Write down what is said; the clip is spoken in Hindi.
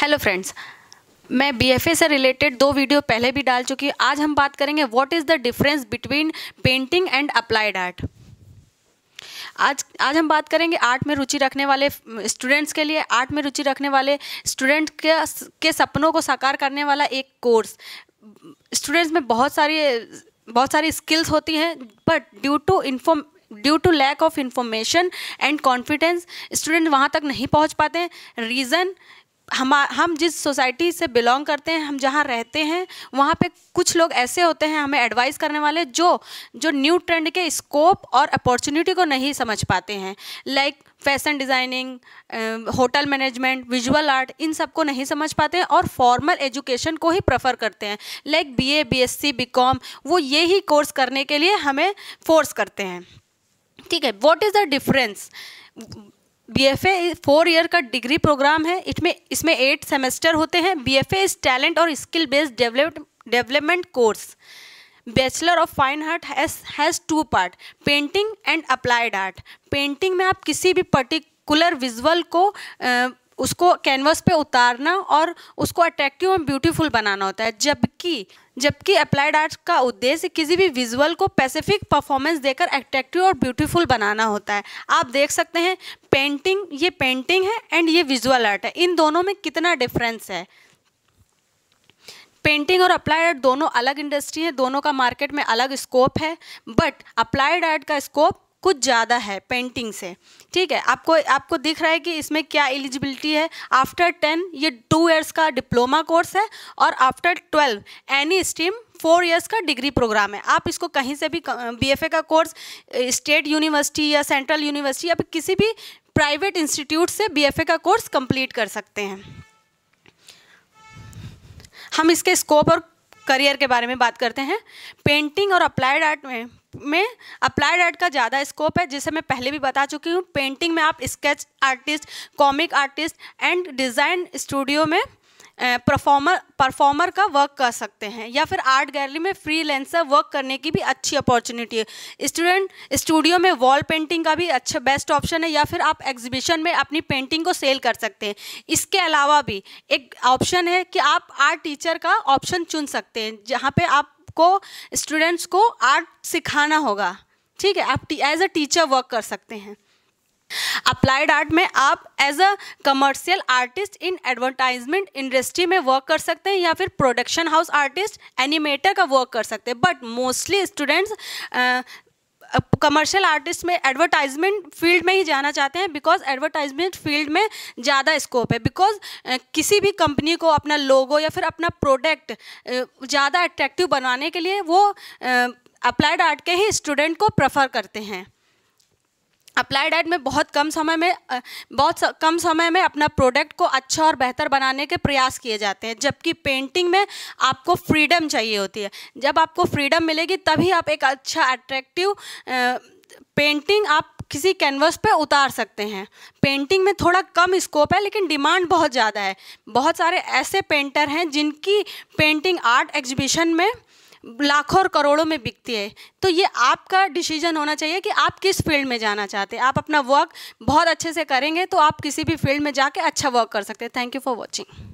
हेलो फ्रेंड्स मैं बी से रिलेटेड दो वीडियो पहले भी डाल चुकी हूँ आज हम बात करेंगे what is the difference between painting and applied art आज आज हम बात करेंगे आर्ट में रुचि रखने वाले स्टूडेंट्स के लिए आर्ट में रुचि रखने वाले स्टूडेंट के के सपनों को साकार करने वाला एक कोर्स स्टूडेंट्स में बहुत सारी बहुत सारी स्किल्स होती हैं but due to inform due to lack of information and confidence student वहाँ तक नहीं पहुँच पाते रीज़न हम हम जिस सोसाइटी से बिलोंग करते हैं हम जहाँ रहते हैं वहाँ पे कुछ लोग ऐसे होते हैं हमें एडवाइस करने वाले जो जो न्यू ट्रेंड के स्कोप और अपॉर्चुनिटी को नहीं समझ पाते हैं like fashion designing hotel management visual art इन सब को नहीं समझ पाते हैं और फॉर्मल एजुकेशन को ही प्रेफर करते हैं like B A B S C B Com वो ये ही कोर्स करने के लिए हमें फोर्स करते हैं ठीक है what is the difference B F A four year का डिग्री प्रोग्राम है इसमें इसमें एट सेमेस्टर होते हैं B F A is talent और skill based develop development course bachelor of fine art has two part painting and applied art painting में आप किसी भी पर्टिकुलर विजुअल को uh, उसको कैनवस पे उतारना और उसको अट्रैक्टिव और ब्यूटीफुल बनाना होता है जबकि जबकि अप्लाइड आर्ट्स का उद्देश्य किसी भी विजुअल को पैसिफिक परफॉर्मेंस देकर अट्रैक्टिव और ब्यूटीफुल बनाना होता है आप देख सकते हैं पेंटिंग ये पेंटिंग है एंड ये विजुअल आर्ट है इन दोनों में कितना डिफरेंस है पेंटिंग और अप्लाइड आर्ट दोनों अलग इंडस्ट्री हैं दोनों का मार्केट में अलग स्कोप है बट अप्लाइड आर्ट का स्कोप कुछ ज़्यादा है पेंटिंग से ठीक है आपको आपको दिख रहा है कि इसमें क्या एलिजिबिलिटी है आफ्टर टेन ये टू ईयर्स का डिप्लोमा कोर्स है और after twelve any stream four years का डिग्री प्रोग्राम है आप इसको कहीं से भी बीएफए का कोर्स स्टेट यूनिवर्सिटी या सेंट्रल यूनिवर्सिटी या किसी भी प्राइवेट इंस्टीट्यूट से बीएफए का कोर्स कंप्लीट कर सकते हैं हम इसके स्कोप और करियर के बारे में बात करते हैं पेंटिंग और अप्लाइड आर्ट में में अप्लाइड आर्ट का ज़्यादा स्कोप है जिसे मैं पहले भी बता चुकी हूँ पेंटिंग में आप sketch artist comic artist and design studio में परफॉर्मर परफॉर्मर का वर्क कर सकते हैं या फिर आर्ट गैलरी में लेंसर वर्क करने की भी अच्छी अपॉर्चुनिटी है स्टूडेंट स्टूडियो में वॉल पेंटिंग का भी अच्छा बेस्ट ऑप्शन है या फिर आप एग्जीबिशन में अपनी पेंटिंग को सेल कर सकते हैं इसके अलावा भी एक ऑप्शन है कि आप आर्ट टीचर का ऑप्शन चुन सकते हैं जहाँ पर आपको स्टूडेंट्स को आर्ट सिखाना होगा ठीक है आप एज अ टीचर वर्क कर सकते हैं अप्लाइड आर्ट में आप as a commercial artist in advertisement industry में वर्क कर सकते हैं या फिर प्रोडक्शन हाउस आर्टिस्ट एनिमेटर का वर्क कर सकते हैं but mostly students commercial artist में एडवर्टाइजमेंट फील्ड में ही जाना चाहते हैं बिकॉज एडवर्टाइजमेंट फील्ड में ज़्यादा स्कोप है बिकॉज uh, किसी भी कंपनी को अपना लोगो या फिर अपना प्रोडक्ट uh, ज़्यादा अट्रैक्टिव बनाने के लिए वो अप्लाइड uh, आर्ट के ही स्टूडेंट को प्रेफर करते हैं अप्लाइड एड में बहुत कम समय में बहुत कम समय में अपना प्रोडक्ट को अच्छा और बेहतर बनाने के प्रयास किए जाते हैं जबकि पेंटिंग में आपको फ्रीडम चाहिए होती है जब आपको फ्रीडम मिलेगी तभी आप एक अच्छा अट्रैक्टिव पेंटिंग आप किसी कैनवस पे उतार सकते हैं पेंटिंग में थोड़ा कम स्कोप है लेकिन डिमांड बहुत ज़्यादा है बहुत सारे ऐसे पेंटर हैं जिनकी पेंटिंग आर्ट एग्जीबिशन में लाखों और करोड़ों में बिकती है तो ये आपका डिसीजन होना चाहिए कि आप किस फील्ड में जाना चाहते हैं आप अपना वर्क बहुत अच्छे से करेंगे तो आप किसी भी फील्ड में जाके अच्छा वर्क कर सकते हैं थैंक यू फॉर वॉचिंग